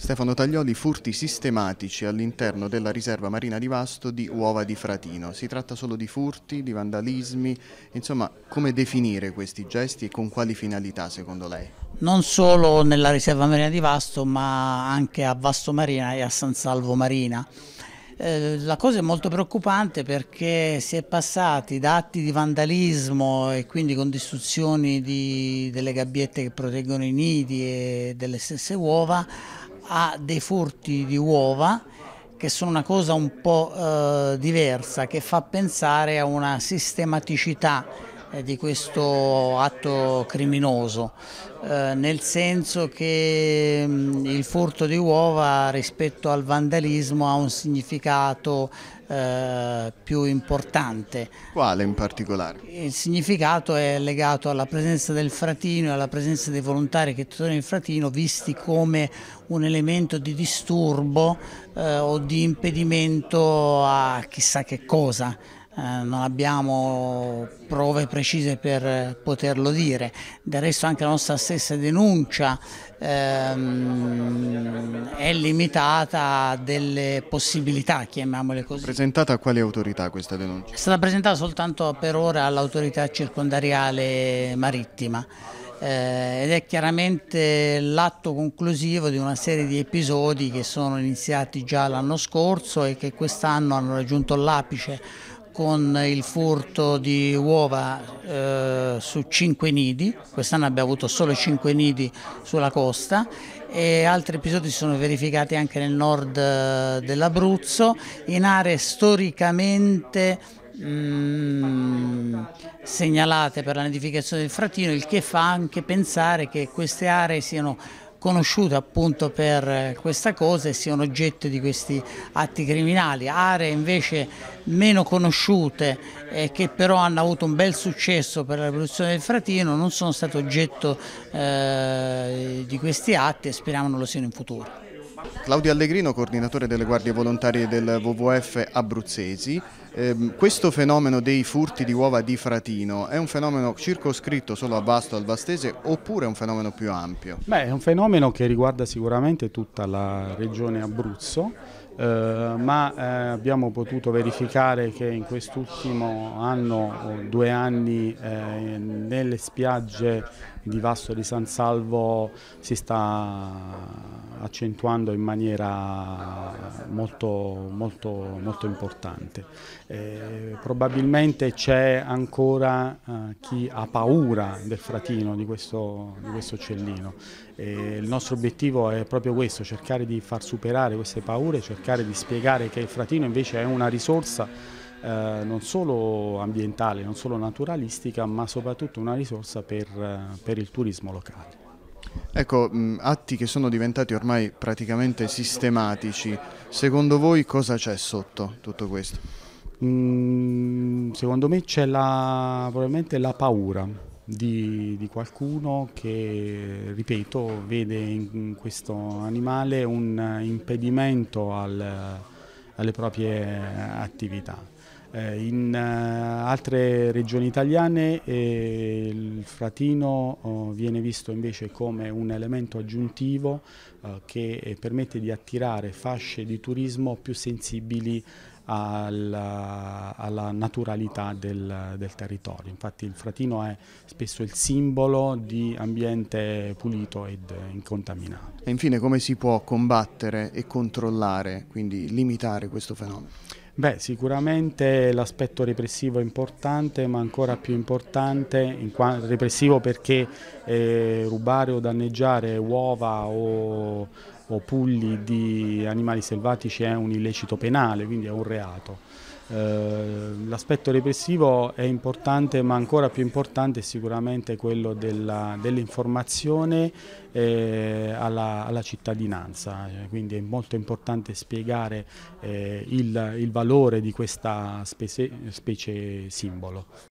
Stefano Taglioli, furti sistematici all'interno della riserva marina di Vasto di uova di Fratino. Si tratta solo di furti, di vandalismi, insomma come definire questi gesti e con quali finalità secondo lei? Non solo nella riserva marina di Vasto ma anche a Vasto Marina e a San Salvo Marina. Eh, la cosa è molto preoccupante perché si è passati da atti di vandalismo e quindi con distruzioni di, delle gabbiette che proteggono i nidi e delle stesse uova ha dei furti di uova che sono una cosa un po' eh, diversa, che fa pensare a una sistematicità eh, di questo atto criminoso, eh, nel senso che mm, il furto di uova rispetto al vandalismo ha un significato eh, più importante. Quale in particolare? Il significato è legato alla presenza del fratino e alla presenza dei volontari che tutelano il fratino visti come un elemento di disturbo eh, o di impedimento a chissà che cosa eh, non abbiamo prove precise per poterlo dire. Del resto anche la nostra stessa denuncia ehm, è limitata a delle possibilità, chiamiamole così. Presentata a quale autorità questa denuncia? È stata presentata soltanto per ora all'autorità circondariale marittima eh, ed è chiaramente l'atto conclusivo di una serie di episodi che sono iniziati già l'anno scorso e che quest'anno hanno raggiunto l'apice con il furto di uova eh, su cinque nidi, quest'anno abbiamo avuto solo cinque nidi sulla costa e altri episodi si sono verificati anche nel nord eh, dell'Abruzzo, in aree storicamente Mm, segnalate per la nidificazione del fratino il che fa anche pensare che queste aree siano conosciute appunto per eh, questa cosa e siano oggetto di questi atti criminali, aree invece meno conosciute e che però hanno avuto un bel successo per la rivoluzione del fratino non sono state oggetto eh, di questi atti e speriamo non lo siano in futuro. Claudio Allegrino, coordinatore delle guardie volontarie del WWF Abruzzesi, Ehm, questo fenomeno dei furti di uova di Fratino è un fenomeno circoscritto solo a Vasto Alvastese oppure è un fenomeno più ampio? Beh, è un fenomeno che riguarda sicuramente tutta la regione Abruzzo, eh, ma eh, abbiamo potuto verificare che in quest'ultimo anno, due anni, eh, nelle spiagge di Vasto di San Salvo si sta accentuando in maniera molto, molto, molto importante. Eh, probabilmente c'è ancora eh, chi ha paura del fratino di questo, di questo uccellino. E eh, il nostro obiettivo è proprio questo, cercare di far superare queste paure, cercare di spiegare che il fratino invece è una risorsa eh, non solo ambientale, non solo naturalistica, ma soprattutto una risorsa per, eh, per il turismo locale. Ecco, atti che sono diventati ormai praticamente sistematici, secondo voi cosa c'è sotto tutto questo? Mm, secondo me c'è la, probabilmente la paura. Di, di, qualcuno che, ripeto, vede in questo animale un impedimento al, alle proprie attività. Eh, in eh, altre regioni italiane eh, il fratino oh, viene visto invece come un elemento aggiuntivo eh, che permette di attirare fasce di turismo più sensibili alla, alla naturalità del, del, territorio. Infatti il fratino è spesso il simbolo di ambiente pulito ed incontaminato. E infine come si può combattere e controllare, quindi limitare questo fenomeno? Beh, sicuramente l'aspetto repressivo è importante, ma ancora più importante, repressivo perché eh, rubare o danneggiare uova o o pulli di animali selvatici è un illecito penale, quindi è un reato. Eh, l'aspetto repressivo è importante ma ancora più importante è sicuramente quello dell'informazione dell eh, alla, alla, cittadinanza, eh, quindi è molto importante spiegare il, il valore di questa specie, specie simbolo.